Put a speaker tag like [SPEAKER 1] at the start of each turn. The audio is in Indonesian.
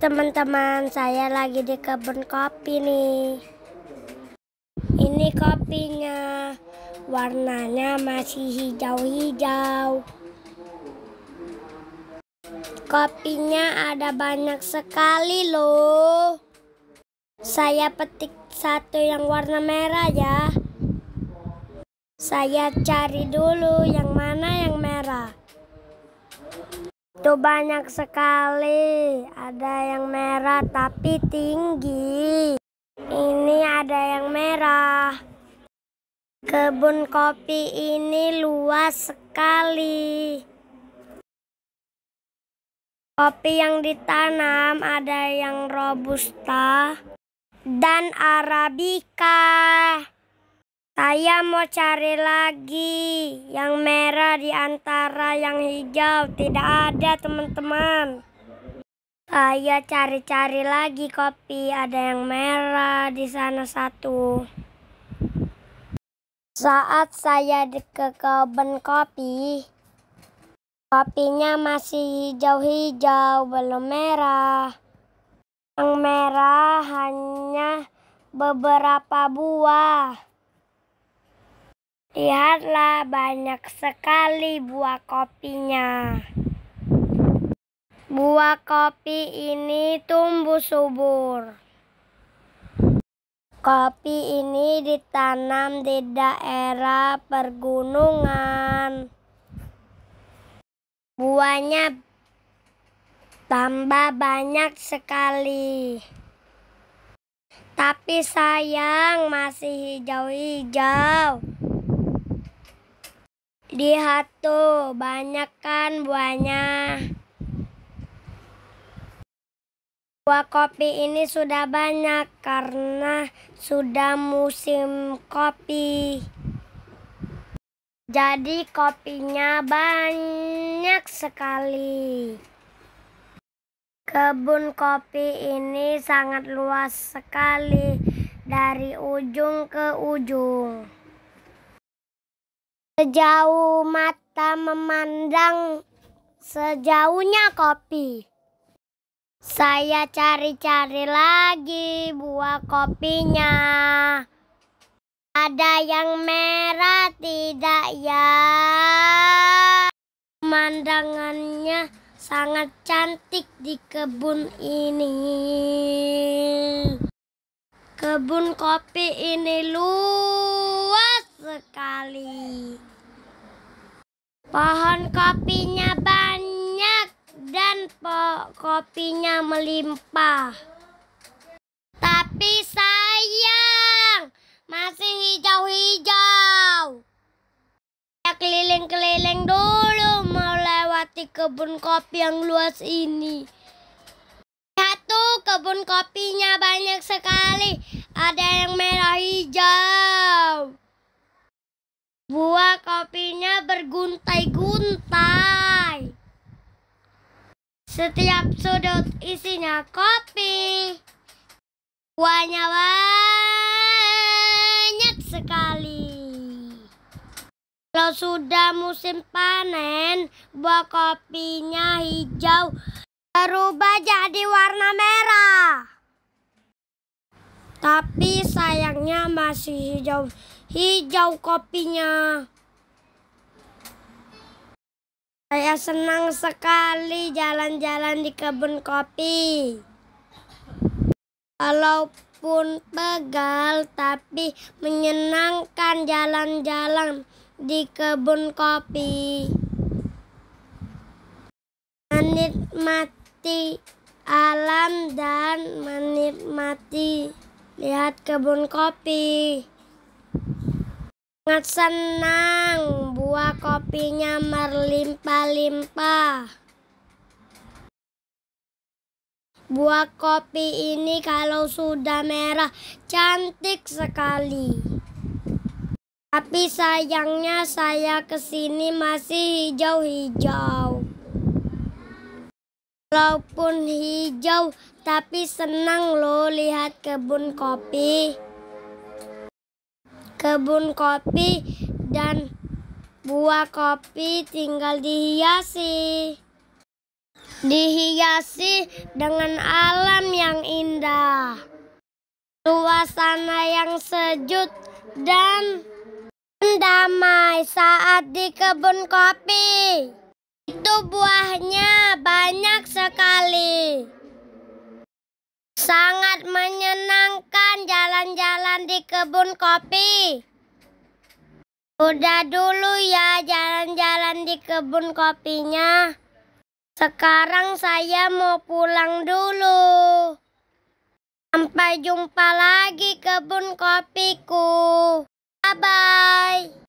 [SPEAKER 1] Teman-teman, saya lagi di kebun kopi nih. Ini kopinya. Warnanya masih hijau-hijau. Kopinya ada banyak sekali loh. Saya petik satu yang warna merah ya. Saya cari dulu yang mana yang merah. Itu banyak sekali. Ada yang merah tapi tinggi. Ini ada yang merah. Kebun kopi ini luas sekali. Kopi yang ditanam ada yang robusta dan arabica. Saya mau cari lagi yang merah di antara yang hijau. Tidak ada, teman-teman. Saya cari-cari lagi kopi. Ada yang merah di sana satu. Saat saya ke kebun kopi, kopinya masih hijau-hijau, belum merah. Yang merah hanya beberapa buah. Lihatlah banyak sekali buah kopinya. Buah kopi ini tumbuh subur. Kopi ini ditanam di daerah pergunungan. Buahnya tambah banyak sekali. Tapi sayang masih hijau-hijau. Di hatu banyak kan buahnya. Buah kopi ini sudah banyak karena sudah musim kopi. Jadi kopinya banyak sekali. Kebun kopi ini sangat luas sekali dari ujung ke ujung. Sejauh mata memandang, sejauhnya kopi. Saya cari-cari lagi buah kopinya. Ada yang merah tidak ya? Pemandangannya sangat cantik di kebun ini. Kebun kopi ini luas sekali. Pohon kopinya banyak dan po kopinya melimpah. Tapi sayang, masih hijau-hijau. Saya keliling-keliling dulu melewati kebun kopi yang luas ini. Lihat tuh, kebun kopinya banyak sekali. Ada yang merah hijau. Buah kopinya berguntai-guntai. Setiap sudut isinya kopi. Buahnya banyak sekali. Kalau sudah musim panen, buah kopinya hijau berubah jadi warna merah. Tapi sayangnya masih hijau hijau kopinya. Saya senang sekali jalan-jalan di kebun kopi. Walaupun pegal, tapi menyenangkan jalan-jalan di kebun kopi. Menikmati alam dan menikmati lihat kebun kopi sangat senang buah kopinya merlimpah-limpah. Buah kopi ini kalau sudah merah cantik sekali. Tapi sayangnya saya kesini masih hijau-hijau. Walaupun hijau, tapi senang loh lihat kebun kopi kebun kopi dan buah kopi tinggal dihiasi. Dihiasi dengan alam yang indah, suasana yang sejuk dan damai saat di kebun kopi. Itu buahnya banyak sekali. Sangat menyenangkan jalan-jalan jalan di kebun kopi. Udah dulu ya jalan-jalan di kebun kopinya. Sekarang saya mau pulang dulu. Sampai jumpa lagi kebun kopiku. Bye-bye.